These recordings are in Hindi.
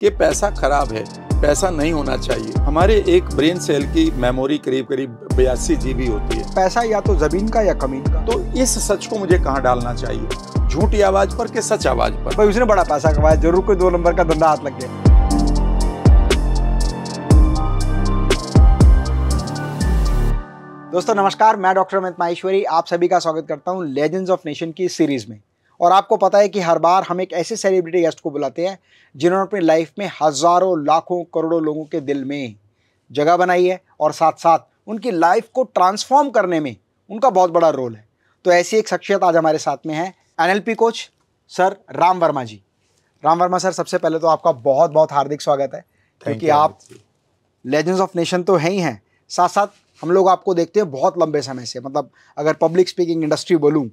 कि पैसा खराब है पैसा नहीं होना चाहिए हमारे एक ब्रेन सेल की मेमोरी करीब करीब बयासी जीबी होती है पैसा या तो जमीन का या कमीन का तो इस सच को मुझे कहाँ डालना चाहिए झूठी आवाज पर कि सच आवाज पर भाई उसने बड़ा पैसा कमाया जरूर कोई दो नंबर का धंधा हाथ लग गया दोस्तों नमस्कार मैं डॉक्टर अमित माहेश्वरी आप सभी का स्वागत करता हूं लेजेंड्स ऑफ नेशन की सीरीज में और आपको पता है कि हर बार हम एक ऐसे सेलिब्रिटी गेस्ट को बुलाते हैं जिन्होंने अपनी लाइफ में हज़ारों लाखों करोड़ों लोगों के दिल में जगह बनाई है और साथ साथ उनकी लाइफ को ट्रांसफॉर्म करने में उनका बहुत बड़ा रोल है तो ऐसी एक शख्सियत आज हमारे साथ में है an coach sir Ram Verma ji Ram Verma sir सबसे पहले तो आपका बहुत बहुत हार्दिक स्वागत है क्योंकि आप लेजेंड्स ऑफ नेशन तो हैं ही हैं साथ साथ हम लोग आपको देखते हैं बहुत लंबे समय से मतलब अगर पब्लिक स्पीकिंग इंडस्ट्री बोलूँ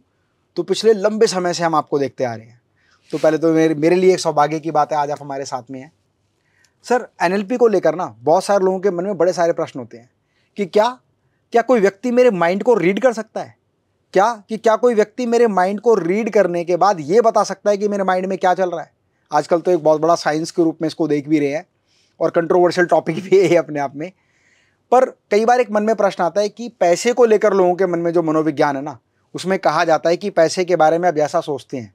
तो पिछले लंबे समय से हम आपको देखते आ रहे हैं तो पहले तो मेरे मेरे लिए एक सौभाग्य की बात है आज आप हमारे साथ में हैं सर एन को लेकर ना बहुत सारे लोगों के मन में बड़े सारे प्रश्न होते हैं कि क्या क्या कोई व्यक्ति मेरे माइंड को रीड कर सकता है क्या कि क्या कोई व्यक्ति मेरे माइंड को रीड करने के बाद ये बता सकता है कि मेरे माइंड में क्या चल रहा है आजकल तो एक बहुत बड़ा साइंस के रूप में इसको देख भी रहे हैं और कंट्रोवर्शियल टॉपिक भी है अपने आप में पर कई बार एक मन में प्रश्न आता है कि पैसे को लेकर लोगों के मन में जो मनोविज्ञान है ना उसमें कहा जाता है कि पैसे के बारे में आप जैसा सोचते हैं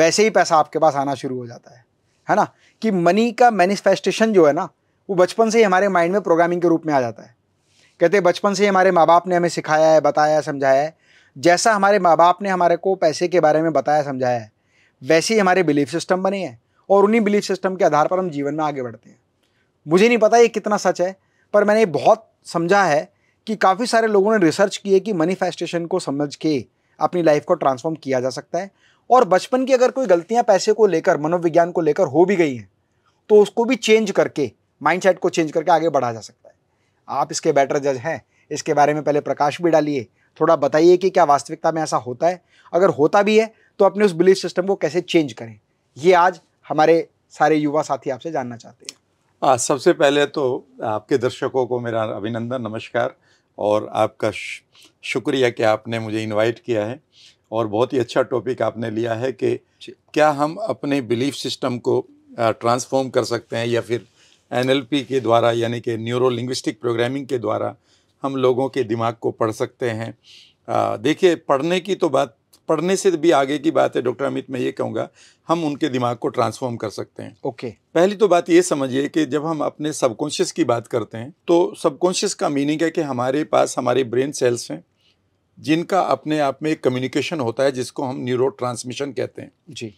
वैसे ही पैसा आपके पास आना शुरू हो जाता है है ना कि मनी का मैनिफेस्टेशन जो है ना वो बचपन से ही हमारे माइंड में प्रोग्रामिंग के रूप में आ जाता है कहते हैं बचपन से ही हमारे माँ बाप ने हमें सिखाया है बताया समझाया है जैसा हमारे माँ बाप ने हमारे को पैसे के बारे में बताया समझाया है वैसे ही हमारे बिलीफ सिस्टम बने हैं और उन्हीं बिलीफ सिस्टम के आधार पर हम जीवन में आगे बढ़ते हैं मुझे नहीं पता ये कितना सच है पर मैंने बहुत समझा है कि काफ़ी सारे लोगों ने रिसर्च की है कि मैनिफेस्टेशन को समझ के अपनी लाइफ को ट्रांसफॉर्म किया जा सकता है और बचपन की अगर कोई गलतियां पैसे को लेकर मनोविज्ञान को लेकर हो भी गई हैं तो उसको भी चेंज करके माइंडसेट को चेंज करके आगे बढ़ा जा सकता है आप इसके बेटर जज हैं इसके बारे में पहले प्रकाश भी डालिए थोड़ा बताइए कि क्या वास्तविकता में ऐसा होता है अगर होता भी है तो अपने उस बिलीफ सिस्टम को कैसे चेंज करें ये आज हमारे सारे युवा साथी आपसे जानना चाहते हैं आ, सबसे पहले तो आपके दर्शकों को मेरा अभिनंदन नमस्कार और आपका शुक्रिया कि आपने मुझे इनवाइट किया है और बहुत ही अच्छा टॉपिक आपने लिया है कि क्या हम अपने बिलीफ सिस्टम को ट्रांसफॉर्म कर सकते हैं या फिर एनएलपी के द्वारा यानी कि न्यूरो लिंग्विस्टिक प्रोग्रामिंग के द्वारा हम लोगों के दिमाग को पढ़ सकते हैं देखिए पढ़ने की तो बात पढ़ने से भी आगे की बात है डॉक्टर अमित मैं ये कहूँगा हम उनके दिमाग को ट्रांसफॉर्म कर सकते हैं ओके okay. पहली तो बात ये समझिए कि जब हम अपने सबकॉन्शियस की बात करते हैं तो सबकॉन्शियस का मीनिंग है कि हमारे पास हमारे ब्रेन सेल्स हैं जिनका अपने आप में एक कम्युनिकेशन होता है जिसको हम न्यूरो ट्रांसमिशन कहते हैं जी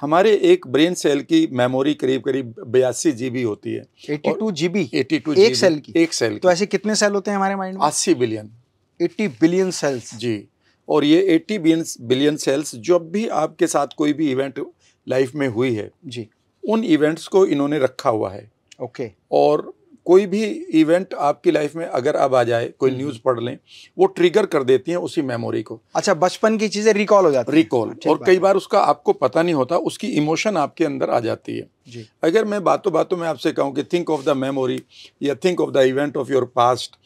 हमारे एक ब्रेन सेल की मेमोरी करीब करीब बयासी जीबी होती है 82 जीबी टू एक सेल की एक सेल तो ऐसे कितने सेल होते हैं हमारे माइंड में अस्सी बिलियन एट्टी बिलियन सेल्स जी और ये 80 बिलियन बिलियन सेल्स जब भी आपके साथ कोई भी इवेंट लाइफ में हुई है जी उन इवेंट्स को इन्होंने रखा हुआ है ओके और कोई भी इवेंट आपकी लाइफ में अगर अब आ जाए कोई न्यूज़ हम्म। पढ़ लें वो ट्रिगर कर देती हैं उसी मेमोरी को अच्छा बचपन की चीज़ें रिकॉल हो जाती रिकॉल हाँ, और कई बार उसका आपको पता नहीं होता उसकी इमोशन आपके अंदर आ जाती है जी अगर मैं बातों बातों में आपसे कहूँ कि थिंक ऑफ द मेमोरी या think of the event of your past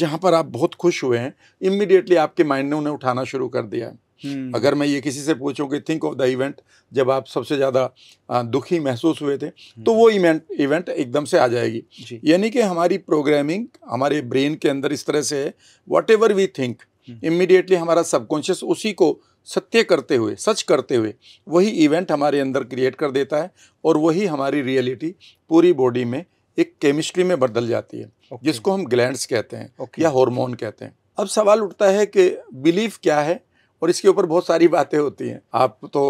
जहाँ पर आप बहुत खुश हुए हैं इमिडिएटली आपके माइंड ने उन्हें उठाना शुरू कर दिया है हम्म। अगर मैं ये किसी से पूछूं कि थिंक ऑफ द इवेंट जब आप सबसे ज़्यादा दुखी महसूस हुए थे हम्म। तो वो इवेंट इवेंट एकदम से आ जाएगी यानी कि हमारी प्रोग्रामिंग हमारे ब्रेन के अंदर इस तरह से है whatever we think immediately हमारा सबकॉन्शियस उसी को सत्य करते हुए सच करते हुए वही इवेंट हमारे अंदर क्रिएट कर देता है और वही हमारी रियलिटी पूरी बॉडी में एक केमिस्ट्री में बदल जाती है okay. जिसको हम ग्लैंड्स कहते हैं okay. या हॉर्मोन कहते हैं अब सवाल उठता है कि बिलीफ क्या है और इसके ऊपर बहुत सारी बातें होती हैं आप तो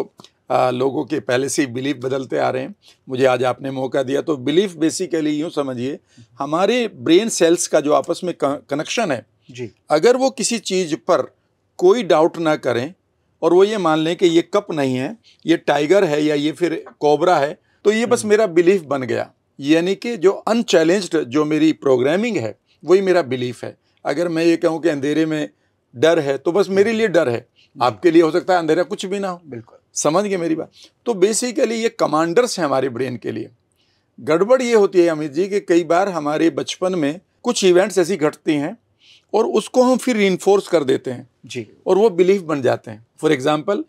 आ, लोगों के पहले से ही बिलीफ बदलते आ रहे हैं मुझे आज आपने मौका दिया तो बिलीफ बेसिकली यूँ समझिए हमारे ब्रेन सेल्स का जो आपस में कनेक्शन है जी अगर वो किसी चीज़ पर कोई डाउट ना करें और वो ये मान लें कि ये कप नहीं है ये टाइगर है या ये फिर कोबरा है तो ये बस हम्म। मेरा बिलीफ बन गया यानी कि जो अनचैलेंज्ड जो मेरी प्रोग्रामिंग है वही मेरा बिलीफ है अगर मैं ये कहूँ कि अंधेरे में डर है तो बस मेरे लिए डर है आपके लिए हो सकता है अंधेरा कुछ भी ना हो बिल्कुल समझ गए मेरी बात तो बेसिकली ये कमांडर्स हैं हमारे ब्रेन के लिए गड़बड़ ये होती है अमित जी कि कई बार हमारे बचपन में कुछ इवेंट्स ऐसी घटती हैं और उसको हम फिर रीनफोर्स कर देते हैं जी और वो बिलीफ बन जाते हैं फॉर एग्ज़ाम्पल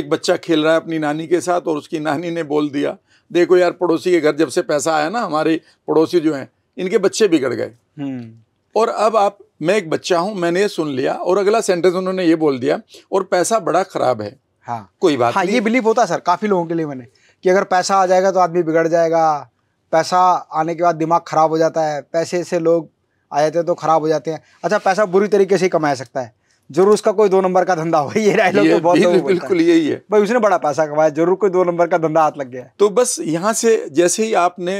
एक बच्चा खेल रहा है अपनी नानी के साथ और उसकी नानी ने बोल दिया देखो यार पड़ोसी के घर जब से पैसा आया ना हमारे पड़ोसी जो हैं इनके बच्चे बिगड़ गए हम्म। और अब आप मैं एक बच्चा हूँ मैंने ये सुन लिया और अगला सेंटेंस उन्होंने ये बोल दिया और पैसा बड़ा खराब है हाँ कोई बात हाँ, नहीं ये बिलीव होता है सर काफ़ी लोगों के लिए मैंने कि अगर पैसा आ जाएगा तो आदमी बिगड़ जाएगा पैसा आने के बाद दिमाग ख़राब हो जाता है पैसे से लोग आ जाते हैं तो ख़राब हो जाते हैं अच्छा पैसा बुरी तरीके से ही कमाया सकता है जरूर उसका कोई दो नंबर का धंधा हो ये डायलॉग तो बहुत बिल्कुल, बिल्कुल यही है भाई उसने बड़ा पैसा कमाया जरूर कोई दो नंबर का धंधा हाथ लग गया तो बस यहाँ से जैसे ही आपने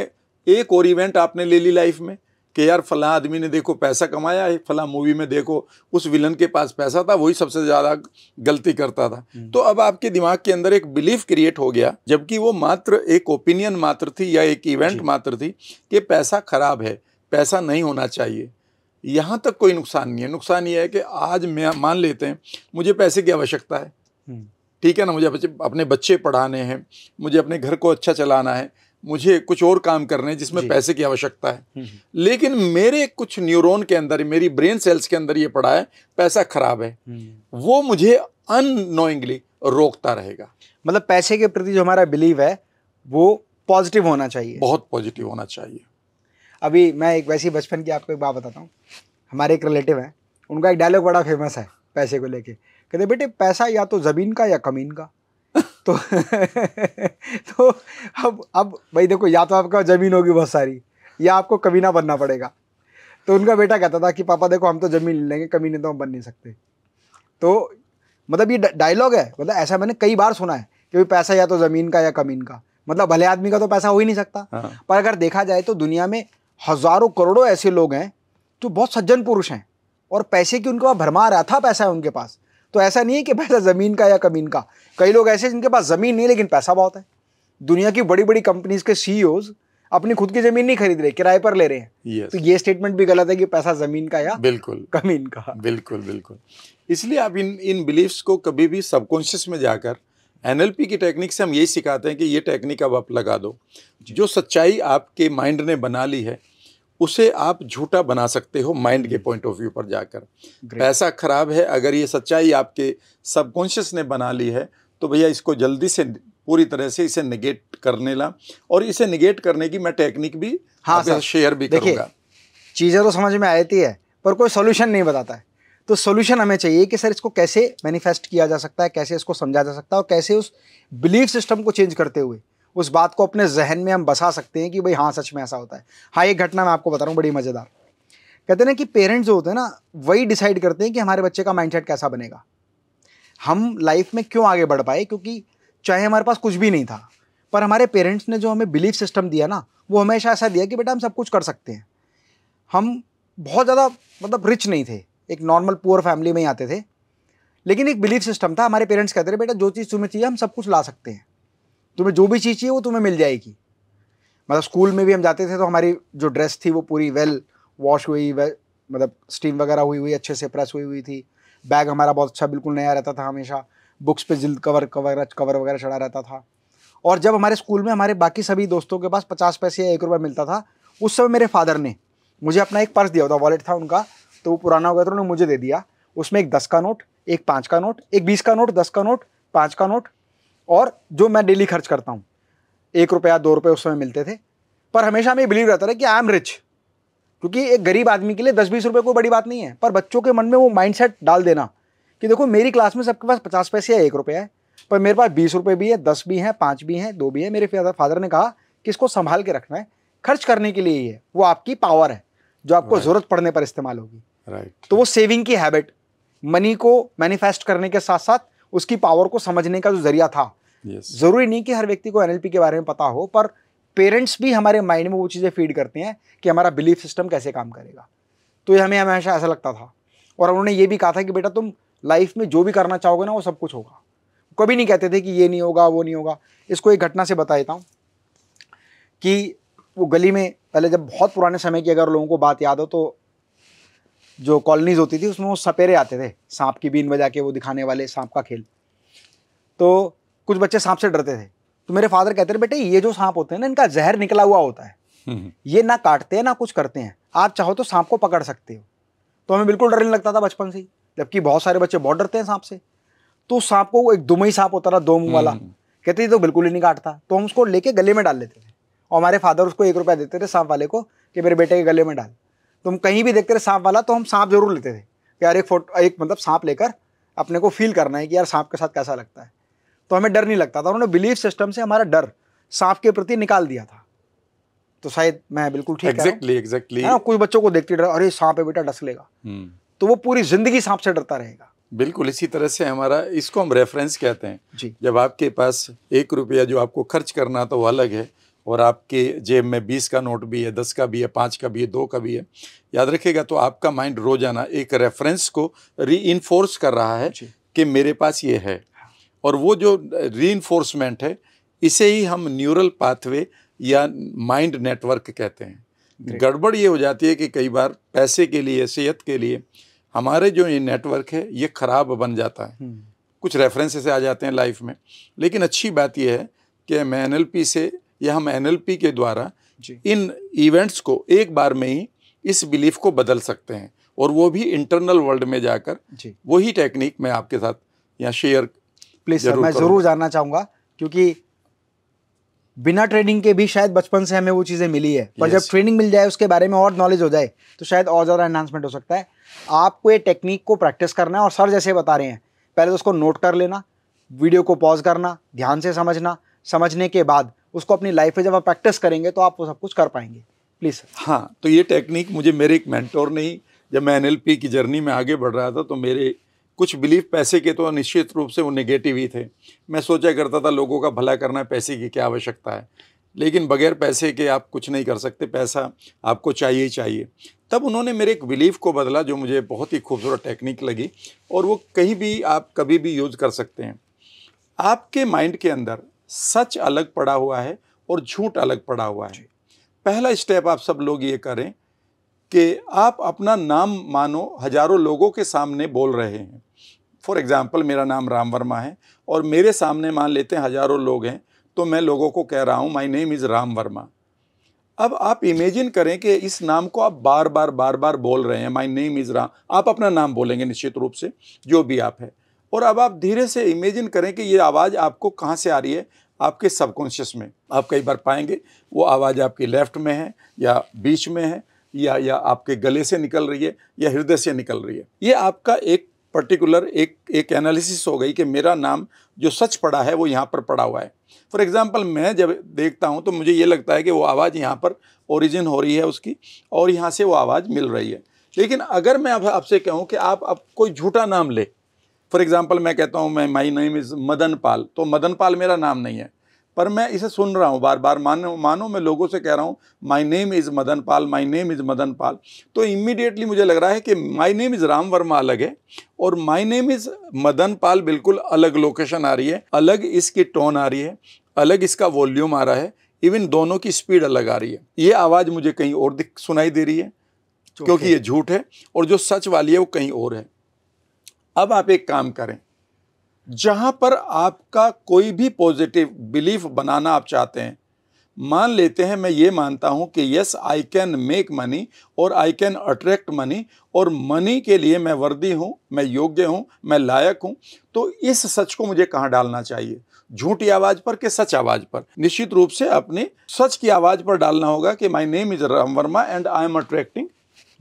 एक और इवेंट आपने ले ली लाइफ में कि यार फला आदमी ने देखो पैसा कमाया है फला मूवी में देखो उस विलन के पास पैसा था वही सबसे ज़्यादा गलती करता था हम्म। तो अब आपके दिमाग के अंदर एक बिलीफ क्रिएट हो गया जबकि वो मात्र एक ओपिनियन मात्र थी या एक इवेंट मात्र थी कि पैसा खराब है पैसा नहीं होना चाहिए यहाँ तक कोई नुकसान नहीं है नुकसान ये है कि आज मैं मान लेते हैं मुझे पैसे की आवश्यकता है हम्म। ठीक है ना मुझे अपने बच्चे पढ़ाने हैं मुझे अपने घर को अच्छा चलाना है मुझे कुछ और काम करने हैं जिसमें पैसे की आवश्यकता है हम्म, हम्म। लेकिन मेरे कुछ न्यूरॉन के अंदर मेरी ब्रेन सेल्स के अंदर ये पड़ा है पैसा खराब है वो मुझे अनोइंगली रोकता रहेगा मतलब पैसे के प्रति जो हमारा बिलीव है वो पॉजिटिव होना चाहिए बहुत पॉजिटिव होना चाहिए अभी मैं एक वैसी बचपन की आपको एक बात बताता हूँ हमारे एक रिलेटिव हैं उनका एक डायलॉग बड़ा फेमस है पैसे को लेके कहते बेटे पैसा या तो ज़मीन का या कमीन का तो तो अब अब भाई देखो या तो आपका ज़मीन होगी बहुत सारी या आपको कमीना बनना पड़ेगा तो उनका बेटा कहता था कि पापा देखो हम तो ज़मीन ले लेंगे कमीने तो हम बन नहीं सकते तो मतलब ये डायलॉग है मतलब ऐसा मैंने कई बार सुना है कि भाई पैसा या तो ज़मीन का या कमीन का मतलब भले आदमी का तो पैसा हो ही नहीं सकता हाँ। पर अगर देखा जाए तो दुनिया में हज़ारों करोड़ों ऐसे लोग हैं जो बहुत सज्जन पुरुष हैं और पैसे की उनके पास भरमा रहा था पैसा है उनके पास तो ऐसा नहीं है कि पैसा ज़मीन का या कमीन का कई लोग ऐसे जिनके पास ज़मीन नहीं लेकिन पैसा बहुत है दुनिया की बड़ी बड़ी कंपनीज के सी e अपनी खुद की जमीन नहीं खरीद रहे किराए पर ले रहे हैं yes. तो ये स्टेटमेंट भी गलत है कि पैसा जमीन का या बिल्कुल कमीन का बिल्कुल बिल्कुल इसलिए आप इन इन बिलीफ्स को कभी भी सबकॉन्शियस में जाकर एनएलपी की टेक्निक से हम यही सिखाते हैं कि ये टेक्निक अब आप लगा दो जो सच्चाई आपके माइंड ने बना ली है उसे आप झूठा बना सकते हो माइंड के पॉइंट ऑफ व्यू पर जाकर पैसा खराब है अगर ये सच्चाई आपके सबकॉन्शियस ने बना ली है तो भैया इसको जल्दी से पूरी तरह से इसे निगेट करने ला और इसे निगेट करने की मैं टेक्निक भी हाँ सर शेयर भी करूँगा चीज़ें तो समझ में आती है पर कोई सोल्यूशन नहीं बताता है तो सोल्यूशन हमें चाहिए कि सर इसको कैसे मैनिफेस्ट किया जा सकता है कैसे इसको समझा जा सकता है और कैसे उस बिलीफ सिस्टम को चेंज करते हुए उस बात को अपने जहन में हम बसा सकते हैं कि भाई हाँ सच में ऐसा होता है हाँ एक घटना मैं आपको बता रहा हूँ बड़ी मज़ेदार कहते ना कि पेरेंट्स जो होते हैं ना वही डिसाइड करते हैं कि हमारे बच्चे का माइंडसेट कैसा बनेगा हम लाइफ में क्यों आगे बढ़ पाए क्योंकि चाहे हमारे पास कुछ भी नहीं था पर हमारे पेरेंट्स ने जो हमें बिलीफ सिस्टम दिया ना वो हमेशा ऐसा दिया कि बेटा हम सब कुछ कर सकते हैं हम बहुत ज़्यादा मतलब रिच नहीं थे एक नॉर्मल पुअर फैमिली में ही आते थे लेकिन एक बिलीफ सिस्टम था हमारे पेरेंट्स कहते थे बेटा जो चीज़ तुम्हें चाहिए हम सब कुछ ला सकते हैं तुम्हें जो भी चीज़ चाहिए वो तुम्हें मिल जाएगी मतलब स्कूल में भी हम जाते थे तो हमारी जो ड्रेस थी वो पूरी वेल वॉश हुई वे, मतलब स्टीम वगैरह हुई हुई अच्छे से प्रेस हुई हुई थी बैग हमारा बहुत अच्छा बिल्कुल नया रहता था हमेशा बुक्स पे जिल्द कवर कवर कवर वगैरह चढ़ा रहता था और जब हमारे स्कूल में हमारे बाकी सभी दोस्तों के पास पचास पैसे या एक रुपये मिलता था उस समय मेरे फादर ने मुझे अपना एक पर्स दिया था वॉलेट था उनका तो वो पुराना हो गया था उन्होंने मुझे दे दिया उसमें एक दस का नोट एक पाँच का नोट एक बीस का नोट दस का नोट पाँच का नोट और जो मैं डेली खर्च करता हूँ एक रुपया दो रुपये उस समय मिलते थे पर हमेशा हमें बिलीव रहता था कि आई एम रिच क्योंकि एक गरीब आदमी के लिए दस बीस रुपये कोई बड़ी बात नहीं है पर बच्चों के मन में वो माइंडसेट डाल देना कि देखो मेरी क्लास में सबके पास पचास पैसे या एक रुपया है पर मेरे पास बीस रुपये भी है दस भी हैं पाँच भी हैं दो भी हैं मेरे फादर ने कहा कि इसको संभाल के रखना है खर्च करने के लिए ही है वो आपकी पावर है जो आपको right. ज़रूरत पड़ने पर इस्तेमाल होगी राइट right. तो वो सेविंग की हैबिट मनी को मैनिफेस्ट करने के साथ साथ उसकी पावर को समझने का जो जरिया था जरूरी नहीं कि हर व्यक्ति को एनएलपी के बारे में पता हो पर पेरेंट्स भी हमारे माइंड में वो चीज़ें फीड करते हैं कि हमारा बिलीफ सिस्टम कैसे काम करेगा तो ये हमें हमेशा ऐसा लगता था और उन्होंने ये भी कहा था कि बेटा तुम लाइफ में जो भी करना चाहोगे ना वो सब कुछ होगा कभी नहीं कहते थे कि ये नहीं होगा वो नहीं होगा इसको एक घटना से बता देता हूँ कि वो गली में पहले जब बहुत पुराने समय की अगर लोगों को बात याद हो तो जो कॉलोनीज होती थी उसमें वो सपेरे आते थे सांप की बीन बजा के वो दिखाने वाले सांप का खेल तो कुछ बच्चे सांप से डरते थे तो मेरे फादर कहते थे बेटे ये जो सांप होते हैं ना इनका जहर निकला हुआ होता है हम्म, हम्म। ये ना काटते हैं ना कुछ करते हैं आप चाहो तो सांप को पकड़ सकते हो तो हमें बिल्कुल डर नहीं लगता था बचपन से ही जबकि बहुत सारे बच्चे बहुत डरते हैं सांप से तो सांप को एक दुमई सांप होता था दो मुंह वाला हम्म, कहते थे तो बिल्कुल ही नहीं काटता तो हम उसको लेके गले में डाल लेते थे और हमारे फादर उसको एक रुपया देते थे सांप वाले को कि मेरे बेटे के गले में डाल तो हम कहीं भी देखते थे सांप वाला तो हम सांप जरूर लेते थे कि यार एक फोटो एक मतलब सांप लेकर अपने को फील करना है कि यार सांप के साथ कैसा लगता है तो हमें डर नहीं लगता था उन्होंने बिलीफ सिस्टम से हमारा डर सांप के प्रति निकाल दिया था तो शायद मैं बिल्कुल ठीक exactly, exactly. ना हाँ, कुछ बच्चों को देखते डर अरे सांप है बेटा डस लेगा hmm. तो वो पूरी जिंदगी सांप से डरता रहेगा बिल्कुल इसी तरह से हमारा इसको हम रेफरेंस कहते हैं जी जब आपके पास एक रुपया जो आपको खर्च करना तो वो अलग है और आपके जेब में बीस का नोट भी है दस का भी है पाँच का भी है दो का भी है याद रखेगा तो आपका माइंड रोजाना एक रेफरेंस को री कर रहा है कि मेरे पास ये है और वो जो री है इसे ही हम न्यूरल पाथवे या माइंड नेटवर्क कहते हैं गड़बड़ ये हो जाती है कि कई बार पैसे के लिए सेहत के लिए हमारे जो ये नेटवर्क है ये ख़राब बन जाता है हम्म। कुछ रेफरेंसेस आ जाते हैं लाइफ में लेकिन अच्छी बात यह है कि हम एन से या हम एन के द्वारा इन इवेंट्स को एक बार में ही इस बिलीफ को बदल सकते हैं और वो भी इंटरनल वर्ल्ड में जाकर वही टेक्निक मैं आपके साथ यहाँ शेयर प्लीज सर मैं जरूर जानना चाहूंगा क्योंकि बिना ट्रेनिंग के भी शायद बचपन से हमें वो चीज़ें मिली है पर जब ट्रेनिंग मिल जाए उसके बारे में और नॉलेज हो जाए तो शायद और ज़्यादा एनहांसमेंट हो सकता है आपको ये टेक्निक को प्रैक्टिस करना है और सर जैसे बता रहे हैं पहले तो उसको नोट कर लेना वीडियो को पॉज करना ध्यान से समझना समझने के बाद उसको अपनी लाइफ में जब आप प्रैक्टिस करेंगे तो आप वो सब कुछ कर पाएंगे प्लीज़ हाँ तो ये टेक्निक मुझे मेरे एक मैंटोर ने ही जब मैं एन की जर्नी में आगे बढ़ रहा था तो मेरे कुछ बिलीफ पैसे के तो निश्चित रूप से वो निगेटिव ही थे मैं सोचा करता था लोगों का भला करना है पैसे की क्या आवश्यकता है लेकिन बगैर पैसे के आप कुछ नहीं कर सकते पैसा आपको चाहिए ही चाहिए तब उन्होंने मेरे एक बिलीफ को बदला जो मुझे बहुत ही खूबसूरत टेक्निक लगी और वो कहीं भी आप कभी भी यूज़ कर सकते हैं आपके माइंड के अंदर सच अलग पड़ा हुआ है और झूठ अलग पड़ा हुआ है पहला स्टेप आप सब लोग ये करें कि आप अपना नाम मानो हजारों लोगों के सामने बोल रहे हैं फॉर एग्ज़ाम्पल मेरा नाम राम वर्मा है और मेरे सामने मान लेते हैं हजारों लोग हैं तो मैं लोगों को कह रहा हूँ my name is Ram Verma अब आप इमेजिन करें कि इस नाम को आप बार बार बार बार बोल रहे हैं माई नेम इज़ राम आप अपना नाम बोलेंगे निश्चित रूप से जो भी आप है और अब आप धीरे से इमेजिन करें कि ये आवाज़ आपको कहाँ से आ रही है आपके सबकॉन्शियस में आप कई बार पाएंगे वो आवाज़ आपकी लेफ़्ट में है या बीच में है या या आपके गले से निकल रही है या हृदय से निकल रही है ये आपका एक पर्टिकुलर एक एक एनालिसिस हो गई कि मेरा नाम जो सच पड़ा है वो यहाँ पर पड़ा हुआ है फॉर एग्ज़ाम्पल मैं जब देखता हूँ तो मुझे ये लगता है कि वो आवाज़ यहाँ पर ओरिजिन हो रही है उसकी और यहाँ से वो आवाज़ मिल रही है लेकिन अगर मैं अब आपसे कहूँ कि आप अब कोई झूठा नाम ले फॉर एग्ज़ाम्पल मैं कहता हूँ मैं my name is Madan Pal तो मदन पाल मेरा नाम नहीं है पर मैं इसे सुन रहा हूँ बार बार मानो मानो मैं लोगों से कह रहा हूँ my name is Madan Pal my name is Madan Pal तो इमीडिएटली मुझे लग रहा है कि my name is Ram Verma अलग है और my name is Madan Pal बिल्कुल अलग लोकेशन आ रही है अलग इसकी टोन आ रही है अलग इसका वॉल्यूम आ रहा है इवन दोनों की स्पीड अलग आ रही है ये आवाज़ मुझे कहीं और दिख सुनाई दे रही है क्योंकि ये झूठ है और जो सच वाली है वो कहीं और है अब आप एक काम करें जहां पर आपका कोई भी पॉजिटिव बिलीफ बनाना आप चाहते हैं मान लेते हैं मैं ये मानता हूं कि yes I can make money और आई कैन अट्रैक्ट मनी और मनी के लिए मैं वर्दी हूं मैं योग्य हूं मैं लायक हूं तो इस सच को मुझे कहाँ डालना चाहिए झूठी आवाज़ पर कि सच आवाज़ पर निश्चित रूप से अपने सच की आवाज़ पर डालना होगा कि my name is Ram Verma and I am attracting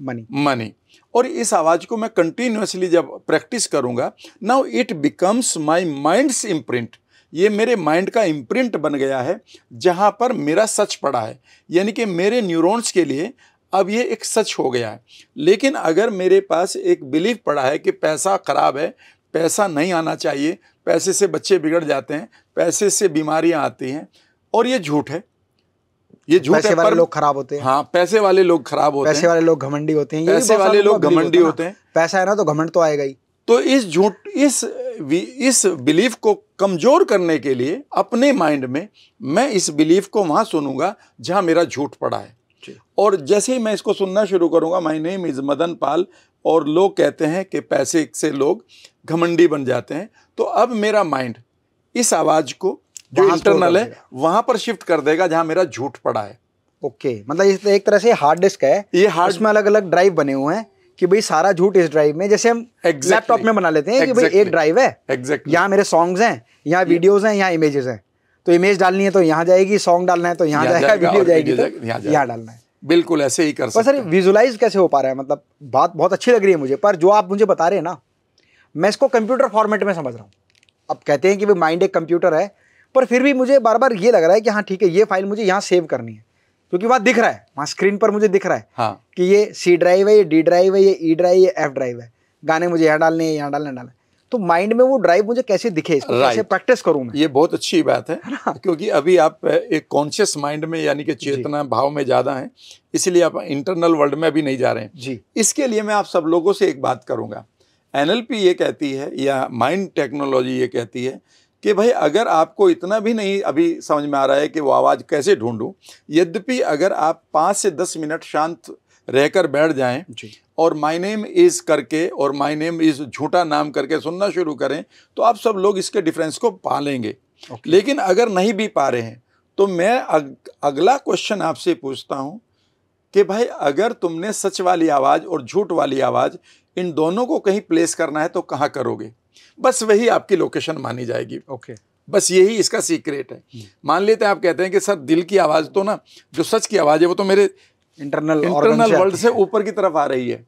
money money और इस आवाज़ को मैं कंटिन्यूसली जब प्रैक्टिस करूँगा now it becomes my mind's imprint ये मेरे माइंड का इम्प्रिंट बन गया है जहाँ पर मेरा सच पड़ा है यानी कि मेरे न्यूरॉन्स के लिए अब ये एक सच हो गया है लेकिन अगर मेरे पास एक बिलीफ पड़ा है कि पैसा ख़राब है पैसा नहीं आना चाहिए पैसे से बच्चे बिगड़ जाते हैं पैसे से बीमारियाँ आती हैं और ये झूठ है ये झूठे पर लोग खराब होते हैं हाँ पैसे वाले लोग खराब होते हैं पैसे वाले लोग घमंडी होते हैं पैसे वाले लोग घमंडी होते हैं पैसा है ना तो घमंड तो आएगा ही तो इस झूठ इस इस बिलीफ को कमजोर करने के लिए अपने माइंड में मैं इस बिलीफ को वहां सुनूंगा जहां मेरा झूठ पड़ा है और जैसे ही मैं इसको सुनना शुरू करूंगा my name is Madan Pal और लोग कहते हैं कि पैसे से लोग घमंडी बन जाते हैं तो अब मेरा माइंड इस आवाज़ को जो इंटरनल है वहां पर शिफ्ट कर देगा जहां मेरा झूठ पड़ा है ओके मतलब एक तरह से हार्ड डिस्क है ये हार्ड में अलग अलग ड्राइव बने हुए हैं कि भाई सारा झूठ इस ड्राइव में जैसे हम exactly. लैपटॉप में बना लेते हैं exactly. कि भाई एक ड्राइव है exactly. यहाँ मेरे सॉन्ग्स हैं यहाँ वीडियोस हैं यहाँ इमेजेस हैं तो इमेज डालनी है तो यहाँ जाएगी सॉन्ग डालना है तो यहाँ जाएगा वीडियो जाएगी तो यहाँ डालना है बिल्कुल ऐसे ही कर सर विजुलाइज कैसे हो पा रहा है मतलब बात बहुत अच्छी लग रही है मुझे पर जो आप मुझे बता रहे हैं ना मैं इसको कंप्यूटर फॉर्मेट में समझ रहा हूँ अब कहते हैं कि भाई माइंड एक कंप्यूटर है पर फिर भी मुझे बार बार ये लग रहा है कि हाँ ठीक है ये फाइल मुझे यहाँ सेव करनी है क्योंकि वहाँ दिख रहा है वहाँ स्क्रीन पर मुझे दिख रहा है हाँ। कि ये सी ड्राइव है ये डी ड्राइव है ये ई e ड्राइव है एफ ड्राइव है गाने मुझे यहाँ डालने हैं यहाँ डालने डालने तो माइंड में वो ड्राइव मुझे कैसे दिखे इसको कैसे प्रैक्टिस करूं मैं ये बहुत अच्छी बात है क्योंकि अभी आप एक कॉन्शियस माइंड में यानी कि चेतना भाव में ज़्यादा हैं इसलिए आप इंटरनल वर्ल्ड में अभी नहीं जा रहे हैं जी इसके लिए मैं आप सब लोगों से एक बात करूंगा एन ये कहती है या माइंड टेक्नोलॉजी ये कहती है कि भाई अगर आपको इतना भी नहीं अभी समझ में आ रहा है कि वो आवाज़ कैसे ढूंढूं यद्यपि अगर आप पाँच से दस मिनट शांत रहकर बैठ जाएं और माय नेम इज़ करके और माय नेम इज़ झूठा नाम करके सुनना शुरू करें तो आप सब लोग इसके डिफरेंस को पा लेंगे okay. लेकिन अगर नहीं भी पा रहे हैं तो मैं अग, अगला क्वेश्चन आपसे पूछता हूँ कि भाई अगर तुमने सच वाली आवाज़ और झूठ वाली आवाज़ इन दोनों को कहीं प्लेस करना है तो कहाँ करोगे बस वही आपकी लोकेशन मानी जाएगी ओके बस यही इसका सीक्रेट है हम्म। मान लेते हैं आप कहते हैं कि सर दिल की आवाज़ तो ना जो सच की आवाज़ है वो तो मेरे इंटरनल इंटरनल वर्ल्ड से ऊपर की तरफ आ रही है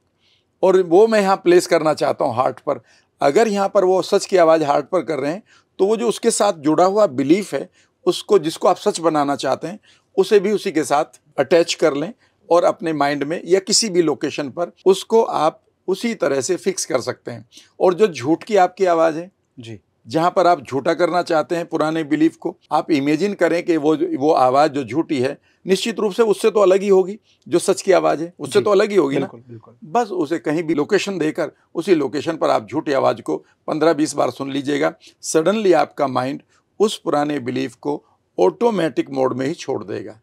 और वो मैं यहाँ प्लेस करना चाहता हूँ हार्ट पर अगर यहाँ पर वो सच की आवाज़ हार्ट पर कर रहे हैं तो वो जो उसके साथ जुड़ा हुआ बिलीफ है उसको जिसको आप सच बनाना चाहते हैं उसे भी उसी के साथ अटैच कर लें और अपने माइंड में या किसी भी लोकेशन पर उसको आप उसी तरह से फिक्स कर सकते हैं और जो झूठ की आपकी आवाज़ है जी जहाँ पर आप झूठा करना चाहते हैं पुराने बिलीफ को आप इमेजिन करें कि वो वो आवाज़ जो झूठी है निश्चित रूप से उससे तो अलग ही होगी जो सच की आवाज़ है उससे तो अलग ही होगी ना बिल्कुल बस उसे कहीं भी लोकेशन देकर उसी लोकेशन पर आप झूठी आवाज़ को पंद्रह बीस बार सुन लीजिएगा सडनली आपका माइंड उस पुराने बिलीफ को ऑटोमेटिक मोड में ही छोड़ देगा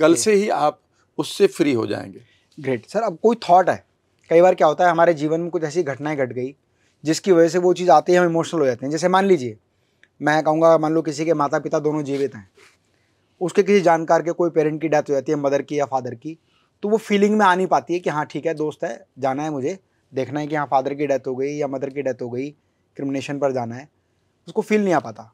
कल से ही आप उससे फ्री हो जाएंगे ग्रेट सर अब कोई थॉट है कई बार क्या होता है हमारे जीवन में कुछ ऐसी घटनाएं घट गई जिसकी वजह से वो चीज़ आती है हम इमोशनल हो जाते हैं जैसे मान लीजिए मैं कहूँगा मान लो किसी के माता पिता दोनों जीवित हैं उसके किसी जानकार के कोई पेरेंट की डेथ हो जाती है मदर की या फादर की तो वो फीलिंग में आ नहीं पाती है कि हाँ ठीक है दोस्त है जाना है मुझे देखना है कि हाँ फादर की डेथ हो गई या मदर की डेथ हो गई क्रिमिनेशन पर जाना है उसको फील नहीं आ पाता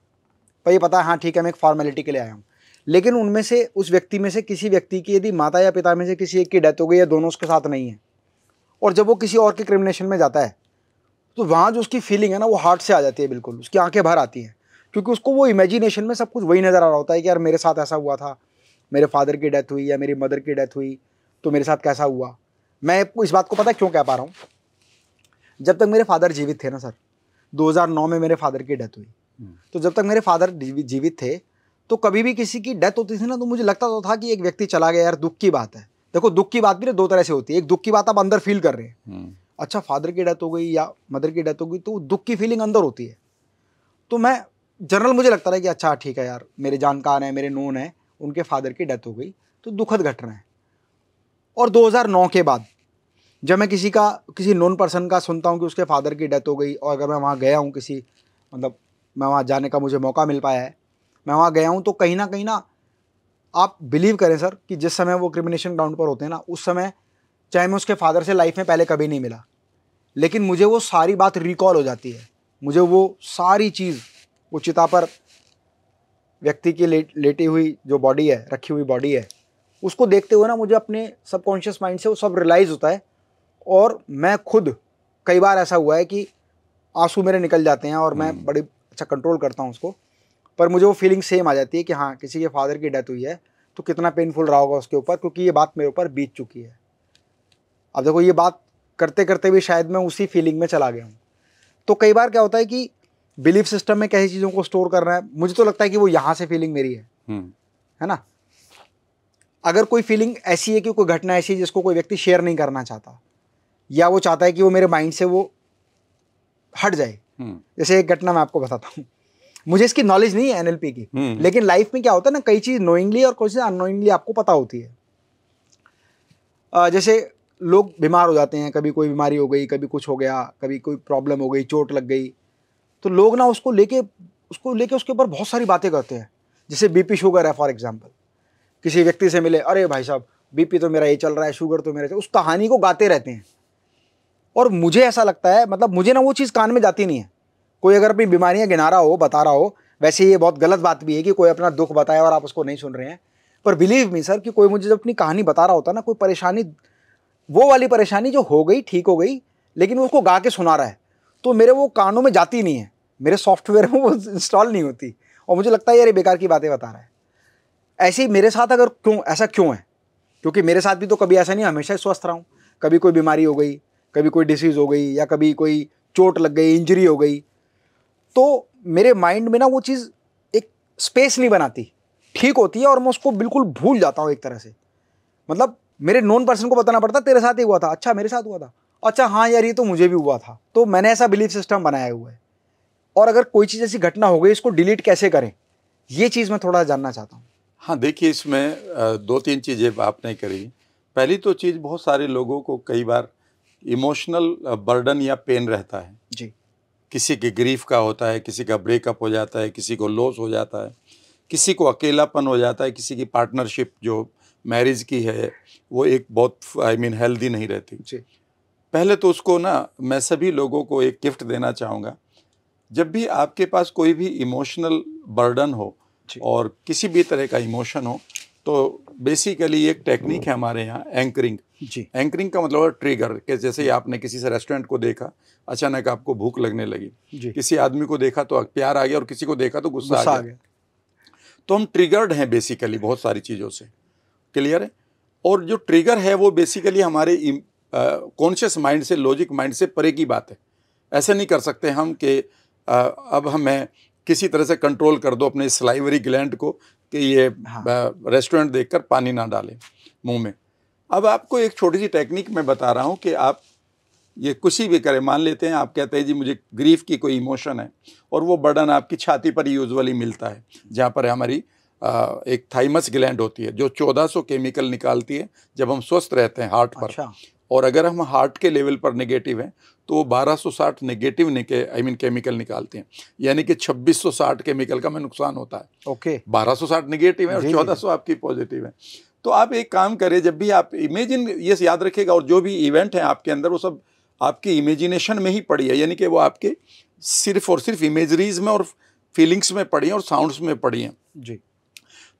पर ये पता है हाँ ठीक है मैं एक फॉर्मेलिटी के लिए आया हूँ लेकिन उनमें से उस व्यक्ति में से किसी व्यक्ति की यदि माता या पिता में से किसी एक की डेथ हो गई या दोनों उसके साथ नहीं है और जब वो किसी और के क्रिमिनेशन में जाता है तो वहाँ जो उसकी फीलिंग है ना वो हार्ट से आ जाती है बिल्कुल उसकी आंखें भर आती हैं क्योंकि उसको वो इमेजिनेशन में सब कुछ वही नज़र आ रहा होता है कि यार मेरे साथ ऐसा हुआ था मेरे फादर की डेथ हुई या मेरी मदर की डेथ हुई तो मेरे साथ कैसा हुआ मैं आपको इस बात को पता क्यों कह पा रहा हूँ जब तक मेरे फादर जीवित थे ना सर 2009 में मेरे फादर की डेथ हुई हम्म। तो जब तक मेरे फादर जीवित थे तो कभी भी किसी की डेथ होती थी ना तो मुझे लगता तो था कि एक व्यक्ति चला गया यार दुख की बात है देखो दुख की बात भी ना दो तरह से होती है एक दुख की बात आप अंदर फील कर रहे हैं हम्म। अच्छा फादर की डेथ हो गई या मदर की डेथ हो गई तो दुख की फीलिंग अंदर होती है तो मैं जनरल मुझे लगता था कि अच्छा ठीक है यार मेरे जानकार हैं मेरे नोन हैं उनके फादर की डेथ हो गई तो दुखद घटना है और 2009 के बाद जब मैं किसी का किसी नॉन पर्सन का सुनता हूँ कि उसके फादर की डेथ हो गई और अगर मैं वहाँ गया हूँ किसी मतलब मैं वहाँ जाने का मुझे मौका मिल पाया है मैं वहाँ गया हूँ तो कहीं ना कहीं ना आप बिलीव करें सर कि जिस समय वो क्रिमिनेशन ग्राउंड पर होते हैं ना उस समय चाहे मैं उसके फादर से लाइफ में पहले कभी नहीं मिला लेकिन मुझे वो सारी बात रिकॉल हो जाती है मुझे वो सारी चीज़ वो चिता पर व्यक्ति की लेट लेटी हुई जो बॉडी है रखी हुई बॉडी है उसको देखते हुए ना मुझे अपने सबकॉन्शियस माइंड से वो सब रियलाइज़ होता है और मैं खुद कई बार ऐसा हुआ है कि आंसू मेरे निकल जाते हैं और मैं हम्म। बड़ी अच्छा कंट्रोल करता हूँ उसको पर मुझे वो फीलिंग सेम आ जाती है कि हाँ किसी के फादर की डेथ हुई है तो कितना पेनफुल रहा होगा उसके ऊपर क्योंकि ये बात मेरे ऊपर बीत चुकी है अब देखो ये बात करते करते भी शायद मैं उसी फीलिंग में चला गया हूँ तो कई बार क्या होता है कि बिलीफ सिस्टम में कैसी चीज़ों को स्टोर करना है मुझे तो लगता है कि वो यहाँ से फीलिंग मेरी है हम्म। है ना अगर कोई फीलिंग ऐसी है कि कोई घटना ऐसी है जिसको कोई व्यक्ति शेयर नहीं करना चाहता या वो चाहता है कि वो मेरे माइंड से वो हट जाए हम्म। जैसे एक घटना मैं आपको बताता हूँ मुझे इसकी नॉलेज नहीं है एनएलपी की हम्म। लेकिन लाइफ में क्या होता है ना कई चीज नोइंगली और कोई चीज अनोइंगली आपको पता होती है जैसे लोग बीमार हो जाते हैं कभी कोई बीमारी हो गई कभी कुछ हो गया कभी कोई प्रॉब्लम हो गई चोट लग गई तो लोग ना उसको लेके उसको लेके उसके ऊपर बहुत सारी बातें करते हैं जैसे बीपी शुगर है फॉर एग्जाम्पल किसी व्यक्ति से मिले अरे भाई साहब बीपी तो मेरा ये चल रहा है शुगर तो मेरा उस कहानी को गाते रहते हैं और मुझे ऐसा लगता है मतलब मुझे ना वो चीज़ कान में जाती नहीं है कोई अगर अपनी बीमारियाँ गिना रहा हो बता रहा हो वैसे ये बहुत गलत बात भी है कि कोई अपना दुख बताए और आप उसको नहीं सुन रहे हैं पर बिलीव मी सर कि कोई मुझे जब अपनी कहानी बता रहा होता ना कोई परेशानी वो वाली परेशानी जो हो गई ठीक हो गई लेकिन वो उसको गा के सुना रहा है तो मेरे वो कानों में जाती नहीं है मेरे सॉफ्टवेयर में वो इंस्टॉल नहीं होती और मुझे लगता है यार ये बेकार की बातें बता रहा है ऐसे ही मेरे साथ अगर क्यों ऐसा क्यों है क्योंकि मेरे साथ भी तो कभी ऐसा नहीं हमेशा ही स्वस्थ रहा हूँ कभी कोई बीमारी हो गई कभी कोई डिसीज़ हो गई या कभी कोई चोट लग गई इंजरी हो गई तो मेरे माइंड में ना वो चीज़ एक स्पेस नहीं बनाती ठीक होती है और मैं उसको बिल्कुल भूल जाता हूँ एक तरह से मतलब मेरे नॉन पर्सन को बताना पड़ता तेरे साथ ही हुआ था अच्छा मेरे साथ हुआ था अच्छा हाँ यार ये तो मुझे भी हुआ था तो मैंने ऐसा बिलीफ सिस्टम बनाया हुआ है और अगर कोई चीज़ ऐसी घटना हो गई इसको डिलीट कैसे करें ये चीज़ मैं थोड़ा जानना चाहता हूँ हाँ देखिए इसमें दो तीन चीज़ें आपने करी पहली तो चीज़ बहुत सारे लोगों को कई बार इमोशनल बर्डन या पेन रहता है जी किसी के ग्रीफ का होता है किसी का ब्रेकअप हो जाता है किसी को लॉस हो जाता है किसी को अकेलापन हो जाता है किसी की पार्टनरशिप जो मैरिज की है वो एक बहुत आई मीन हेल्दी नहीं रहती जी पहले तो उसको ना मैं सभी लोगों को एक गिफ्ट देना चाहूँगा जब भी आपके पास कोई भी इमोशनल बर्डन हो और किसी भी तरह का इमोशन हो तो बेसिकली एक टेक्निक है हमारे यहाँ एंकरिंग जी एंकरिंग का मतलब ट्रिगर के जैसे ही आपने किसी से रेस्टोरेंट को देखा अचानक आपको भूख लगने लगी जी किसी आदमी को देखा तो प्यार आ गया और किसी को देखा तो गुस्सा आ गया तो हम ट्रिगर्ड हैं बेसिकली बहुत सारी चीज़ों से क्लियर है और जो ट्रिगर है वो बेसिकली हमारे कॉन्शियस माइंड से लॉजिक माइंड से परे की बात है ऐसे नहीं कर सकते हम कि अब हमें किसी तरह से कंट्रोल कर दो अपने स्लाइवरी ग्लैंड को कि ये हाँ। रेस्टोरेंट देखकर पानी ना डाले मुंह में अब आपको एक छोटी सी टेक्निक मैं बता रहा हूँ कि आप ये कुछ भी करें मान लेते हैं आप कहते हैं जी मुझे ग्रीफ की कोई इमोशन है और वो बर्डन आपकी छाती पर यूजुअली मिलता है जहाँ पर हमारी आ, एक थाइमस ग्लैंड होती है जो 1400 केमिकल निकालती है जब हम स्वस्थ रहते हैं हार्ट पर अच्छा। और अगर हम हार्ट के लेवल पर नेगेटिव हैं तो वो 1260 नेगेटिव निके आई मीन केमिकल निकालते हैं यानी कि 2660 केमिकल का में नुकसान होता है ओके okay. 1260 नेगेटिव है और 1400 आपकी पॉजिटिव है तो आप एक काम करें जब भी आप इमेजिन ये याद रखिएगा और जो भी इवेंट है आपके अंदर वो सब आपकी इमेजिनेशन में ही पड़ी है यानी कि वो आपके सिर्फ और सिर्फ इमेजरीज में और फीलिंग्स में पड़ी हैं और साउंड्स में पड़ी हैं जी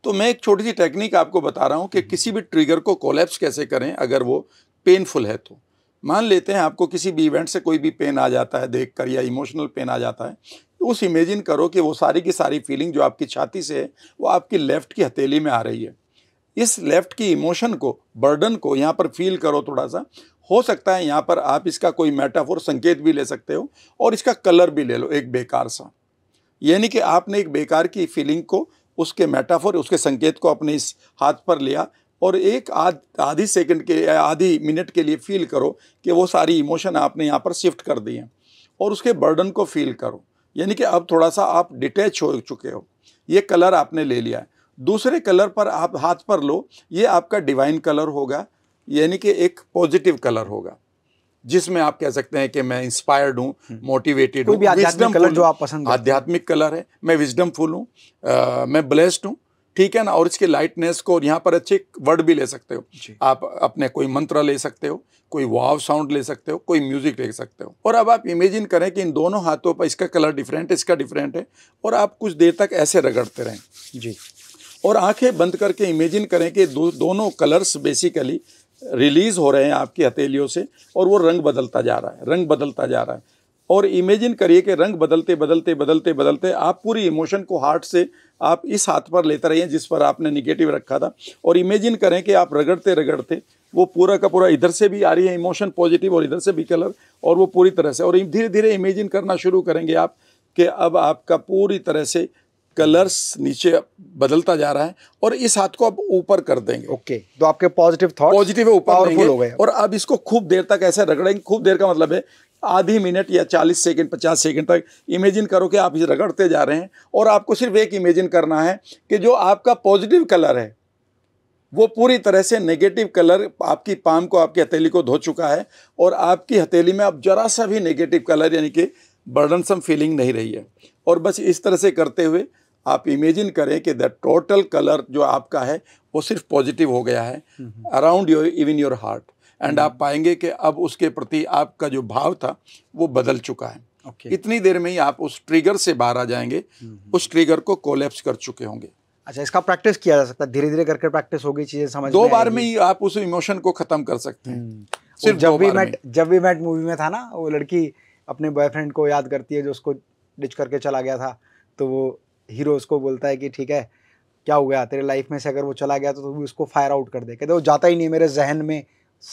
तो मैं एक छोटी सी टेक्निक आपको बता रहा हूँ कि हम्म। किसी भी ट्रिगर को कोलेप्स कैसे करें अगर वो पेनफुल है तो मान लेते हैं आपको किसी भी इवेंट से कोई भी पेन आ जाता है देख कर या इमोशनल पेन आ जाता है तो उस इमेजिन करो कि वो सारी की सारी फीलिंग जो आपकी छाती से है वो आपकी लेफ़्ट की हथेली में आ रही है इस लेफ़्ट की इमोशन को बर्डन को यहाँ पर फील करो थोड़ा सा हो सकता है यहाँ पर आप इसका कोई मेटाफोर संकेत भी ले सकते हो और इसका कलर भी ले लो एक बेकार सा यानी कि आपने एक बेकार की फीलिंग को उसके मेटाफोर उसके संकेत को अपने इस हाथ पर लिया और एक आध आधी सेकंड के आधी मिनट के लिए फील करो कि वो सारी इमोशन आपने यहाँ पर शिफ्ट कर दी हैं और उसके बर्डन को फील करो यानी कि अब थोड़ा सा आप डिटैच हो चुके हो ये कलर आपने ले लिया है दूसरे कलर पर आप हाथ पर लो ये आपका डिवाइन कलर होगा यानी कि एक पॉजिटिव कलर होगा जिसमें आप कह सकते हैं कि मैं इंस्पायर्ड हूँ मोटिवेटेड हम्म। हूँ आध्यात्मिक कलर जो आप पसंद आध्यात्मिक कलर है मैं विजडम फुल हूँ मैं ब्लेस्ड हूँ ठीक है ना और इसके लाइटनेस को और यहाँ पर अच्छे वर्ड भी ले सकते हो आप अपने कोई मंत्र ले सकते हो कोई वाव साउंड ले सकते हो कोई म्यूजिक ले सकते हो और अब आप इमेजिन करें कि इन दोनों हाथों पर इसका कलर डिफरेंट है इसका डिफरेंट है और आप कुछ देर तक ऐसे रगड़ते रहें जी और आंखें बंद करके इमेजिन करें कि दो, दोनों कलर्स बेसिकली रिलीज़ हो रहे हैं आपकी हथेलियों से और वो रंग बदलता जा रहा है रंग बदलता जा रहा है और इमेजिन करिए कि रंग बदलते बदलते बदलते बदलते आप पूरी इमोशन को हार्ट से आप इस हाथ पर लेते रहिए जिस पर आपने निगेटिव रखा था और इमेजिन करें कि आप रगड़ते रगड़ते वो पूरा का पूरा इधर से भी आ रही है इमोशन पॉजिटिव और इधर से भी कलर और वो पूरी तरह से और धीरे धीरे इमेजिन करना शुरू करेंगे आप कि अब आपका पूरी तरह से कलर्स नीचे बदलता जा रहा है और इस हाथ को अब ऊपर कर देंगे ओके okay. तो आपके पॉजिटिव थॉट पॉजिटिव ऊपर हो गए और अब इसको खूब देर तक ऐसे रगड़ेंगे खूब देर का मतलब है आधी मिनट या 40 सेकंड 50 सेकंड तक इमेजिन करो कि आप इसे रगड़ते जा रहे हैं और आपको सिर्फ एक इमेजिन करना है कि जो आपका पॉजिटिव कलर है वो पूरी तरह से नेगेटिव कलर आपकी पाम को आपकी हथेली को धो चुका है और आपकी हथेली में अब जरा सा भी नेगेटिव कलर यानी कि बर्डनसम फीलिंग नहीं रही है और बस इस तरह से करते हुए आप इमेजिन करें कि द टोटल कलर जो आपका है वो सिर्फ पॉजिटिव हो गया है around your even your heart and आप पाएंगे कि अब उसके प्रति आपका जो भाव था वो बदल चुका है okay. इतनी देर में ही आप उस ट्रिगर से बाहर आ जाएंगे हम्म, हम्म। उस ट्रिगर को कोलेप्स कर चुके होंगे अच्छा इसका प्रैक्टिस किया जा सकता है धीरे धीरे करके प्रैक्टिस होगी चीजें समझ दो में बार में ही आप उस इमोशन को खत्म कर सकते हैं हम्म। सिर्फ जब भी मैट जब भी मैट मूवी में था ना वो लड़की अपने बॉयफ्रेंड को याद करती है जो उसको डिच करके चला गया था तो वो हीरो उसको बोलता है कि ठीक है क्या हो गया तेरे लाइफ में से अगर वो चला गया तो तो उसको फायर आउट कर दे कहते वो जाता ही नहीं मेरे जहन में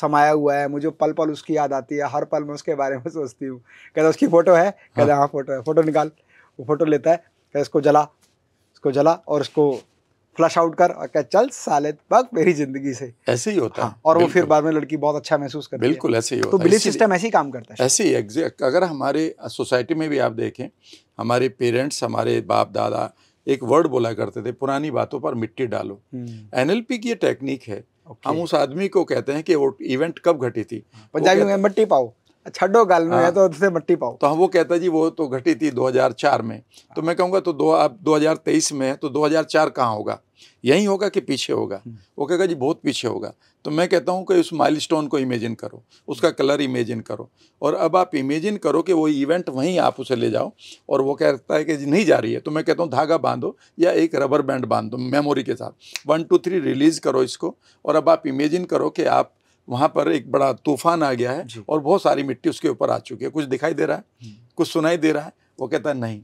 समाया हुआ है मुझे पल पल उसकी याद आती है हर पल मैं उसके बारे में सोचती हूँ कहता उसकी फ़ोटो है कहते हाँ, फ़ोटो है हाँ, फ़ोटो निकाल वो फ़ोटो लेता है कहते इसको जला इसको जला और उसको फ्लश आउट कर और कह चल साले बग मेरी जिंदगी से ऐसे ही होता है हाँ, और वो फिर बाद में लड़की बहुत अच्छा महसूस करती बिल्कुल ऐसे ही होता तो बिलीफ सिस्टम ऐसे ही काम करता है ऐसे ही एग्जैक्ट अगर हमारे सोसाइटी में भी आप देखें हमारे पेरेंट्स हमारे बाप दादा एक वर्ड बोला करते थे पुरानी बातों पर मिट्टी डालो एनएलपी हम्म। की ये टेक्निक है हम उस आदमी को कहते हैं कि वो इवेंट कब घटी थी पंजाबी में मट्टी पाओ छो गल हाँ, तो उससे मट्टी पाओ तो हाँ वो कहता जी वो तो घटी थी 2004 में तो मैं कहूँगा तो दो आप दो में है तो 2004 कहाँ होगा यही होगा कि पीछे होगा हम्म। वो कहेगा जी बहुत पीछे होगा तो मैं कहता हूँ कि उस माइलस्टोन को इमेजिन करो उसका कलर इमेजिन करो और अब आप इमेजिन करो कि वो इवेंट वहीं आप उसे ले जाओ और वो कहता है कि जी नहीं जा रही है तो मैं कहता हूँ धागा बांधो या एक रबर बैंड बांध दो मेमोरी के साथ वन टू थ्री रिलीज़ करो इसको और अब आप इमेजिन करो कि आप वहाँ पर एक बड़ा तूफान आ गया है और बहुत सारी मिट्टी उसके ऊपर आ चुकी है कुछ दिखाई दे रहा है हम्म। कुछ सुनाई दे रहा है वो कहता है नहीं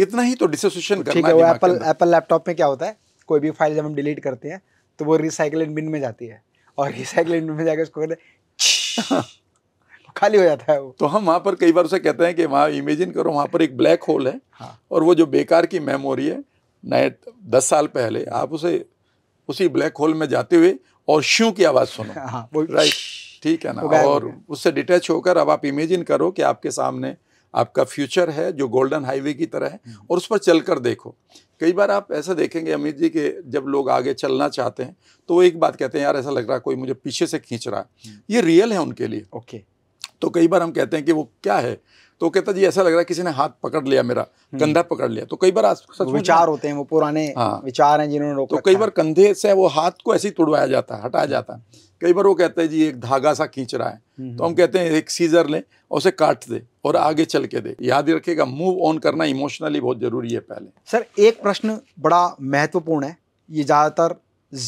इतना ही तो डिसोसिएशन करना है वो एप्पल एप्पल लैपटॉप में क्या होता है कोई भी फाइल जब हम डिलीट करते हैं तो वो रिसाइकलिंग बिन में जाती है और रिसाइकलिंग बिन में जाकर उसको कहते खाली हो जाता है वो तो हम वहाँ पर कई बार उसे कहते हैं कि वहाँ इमेजिन करो वहाँ पर एक ब्लैक होल है हाँ। और वो जो बेकार की मेमोरी है नए दस साल पहले आप उसे उसी ब्लैक होल में जाते हुए और श्यू की आवाज़ सुनो राइट हाँ, ठीक है ना और उससे डिटैच होकर अब आप इमेजिन करो कि आपके सामने आपका फ्यूचर है जो गोल्डन हाईवे की तरह है हम्म। और उस पर चलकर देखो कई बार आप ऐसा देखेंगे अमित जी के जब लोग आगे चलना चाहते हैं तो वो एक बात कहते हैं यार ऐसा लग रहा है कोई मुझे पीछे से खींच रहा है हम्म। ये रियल है उनके लिए ओके okay. तो कई बार हम कहते हैं कि वो क्या है तो कहता जी ऐसा लग रहा है किसी ने हाथ पकड़ लिया मेरा हम्म। कंधा पकड़ लिया तो कई बार विचार होते हैं वो पुराने हाँ विचार हैं जिन्होंने तो कई बार कंधे से वो हाथ को ऐसे ही तोड़वाया जाता है हटाया जाता है कई बार वो कहते हैं जी एक धागा सा खींच रहा है हम्म, तो हम हम्म। कहते हैं एक सीजर लें और उसे काट दे और आगे चल के दे याद रखेगा मूव ऑन करना इमोशनली बहुत जरूरी है पहले सर एक प्रश्न बड़ा महत्वपूर्ण है ये ज़्यादातर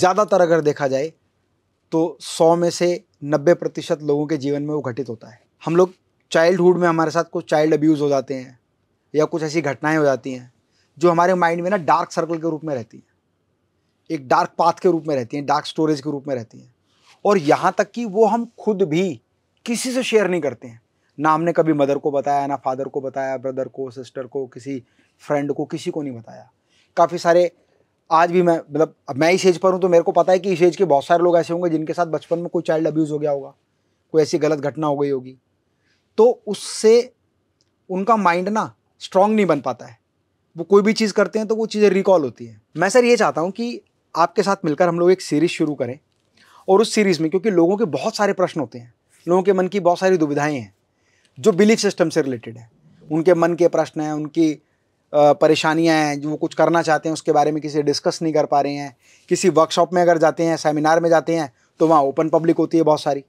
ज़्यादातर अगर देखा जाए तो सौ में से नब्बे प्रतिशत लोगों के जीवन में वो घटित होता है हम लोग चाइल्डहुड में हमारे साथ कुछ चाइल्ड अब्यूज़ हो जाते हैं या कुछ ऐसी घटनाएं हो जाती हैं जो हमारे माइंड में ना डार्क सर्कल के रूप में रहती हैं एक डार्क पाथ के रूप में रहती हैं डार्क स्टोरेज के रूप में रहती हैं और यहाँ तक कि वो हम खुद भी किसी से शेयर नहीं करते हैं ना हमने कभी मदर को बताया ना फादर को बताया ब्रदर को सिस्टर को किसी फ्रेंड को किसी को नहीं बताया काफ़ी सारे आज भी मैं मतलब अब मैं इस एज पर हूँ तो मेरे को पता है कि इस एज के बहुत सारे लोग ऐसे होंगे जिनके साथ बचपन में कोई चाइल्ड अब्यूज़ हो गया होगा कोई ऐसी गलत घटना हो गई होगी तो उससे उनका माइंड ना स्ट्रांग नहीं बन पाता है वो कोई भी चीज़ करते हैं तो वो चीज़ें रिकॉल होती हैं मैं सर ये चाहता हूँ कि आपके साथ मिलकर हम लोग एक सीरीज़ शुरू करें और उस सीरीज़ में क्योंकि लोगों के बहुत सारे प्रश्न होते हैं लोगों के मन की बहुत सारी दुविधाएँ हैं जो बिलीफ सिस्टम से रिलेटेड है उनके मन के प्रश्न हैं उनकी परेशानियां हैं जो वो कुछ करना चाहते हैं उसके बारे में किसी डिस्कस नहीं कर पा रहे हैं किसी वर्कशॉप में अगर जाते हैं सेमिनार में जाते हैं तो वहाँ ओपन पब्लिक होती है बहुत सारी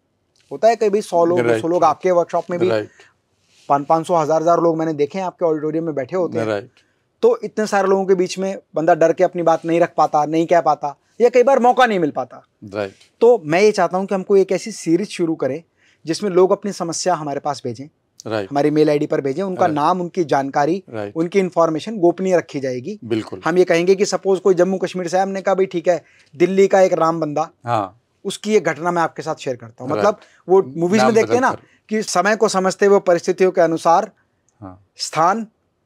होता है कभी सौ लोग दो सौ लोग आपके वर्कशॉप में भी पाँच पाँच सौ हजार हजार लोग मैंने देखे हैं आपके ऑडिटोरियम में बैठे होते हैं तो इतने सारे लोगों के बीच में बंदा डर के अपनी बात नहीं रख पाता नहीं कह पाता या कई बार मौका नहीं मिल पाता तो मैं ये चाहता हूँ कि हमको एक ऐसी सीरीज शुरू करें जिसमें लोग अपनी समस्या हमारे पास भेजें Right. हमारी मेल आईडी पर भेजें उनका right. नाम उनकी जानकारी right. उनकी इन्फॉर्मेशन गोपनीय रखी जाएगी बिल्कुल हम ये कहेंगे कि सपोज कोई जम्मू कश्मीर से हमने कहा भाई ठीक है दिल्ली का एक राम बंदा हाँ उसकी ये घटना मैं आपके साथ शेयर करता हूँ मतलब वो मूवीज में देखते हैं ना कि समय को समझते हुए परिस्थितियों के अनुसार हाँ। स्थान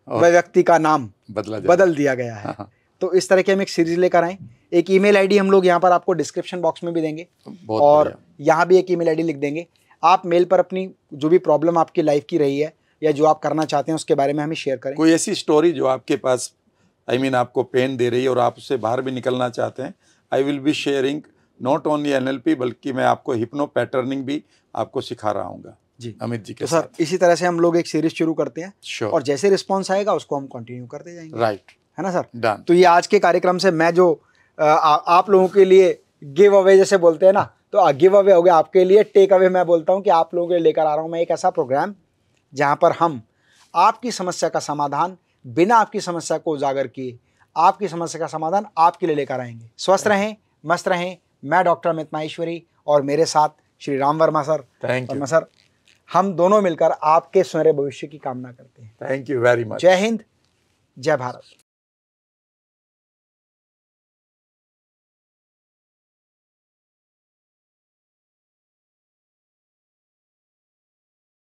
व व्यक्ति का नाम बदला बदल दिया गया है हाँ। तो इस तरह की हम एक सीरीज लेकर आए एक ईमेल आईडी हम लोग यहाँ पर आपको डिस्क्रिप्शन बॉक्स में भी देंगे और यहाँ भी एक ईमेल आईडी लिख देंगे आप मेल पर अपनी जो भी प्रॉब्लम आपकी लाइफ की रही है या जो आप करना चाहते हैं उसके बारे में हमें शेयर करें कोई ऐसी स्टोरी जो आपके पास आई I मीन mean, आपको पेन दे रही है और आप उससे बाहर भी निकलना चाहते हैं I will be sharing not only P बल्कि मैं आपको हिप्नो पैटर्निंग भी आपको सिखा रहा हूँ जी अमित जी के तो सर इसी तरह से हम लोग एक सीरीज शुरू करते हैं sure. और जैसे रिस्पॉन्स आएगा उसको हम कंटिन्यू करते जाएंगे राइट right. है ना सर Done. तो ये आज के कार्यक्रम से मैं जो आ, आप लोगों के लिए गिव अवे जैसे बोलते हैं ना तो गिव अवे हो गया आपके लिए टेक अवे मैं बोलता हूँ कि आप लोगों के लिए लेकर आ रहा हूँ मैं एक ऐसा प्रोग्राम जहाँ पर हम आपकी समस्या का समाधान बिना आपकी समस्या को उजागर किए आपकी समस्या का समाधान आपके लिए लेकर आएंगे स्वस्थ रहें मस्त रहें मैं डॉक्टर अमित माहेश्वरी और मेरे साथ Shri Ram Verma sir thank you sir हम दोनों मिलकर आपके सुनहरे भविष्य की कामना करते हैं थैंक यू वेरी मच जय हिंद जय भारत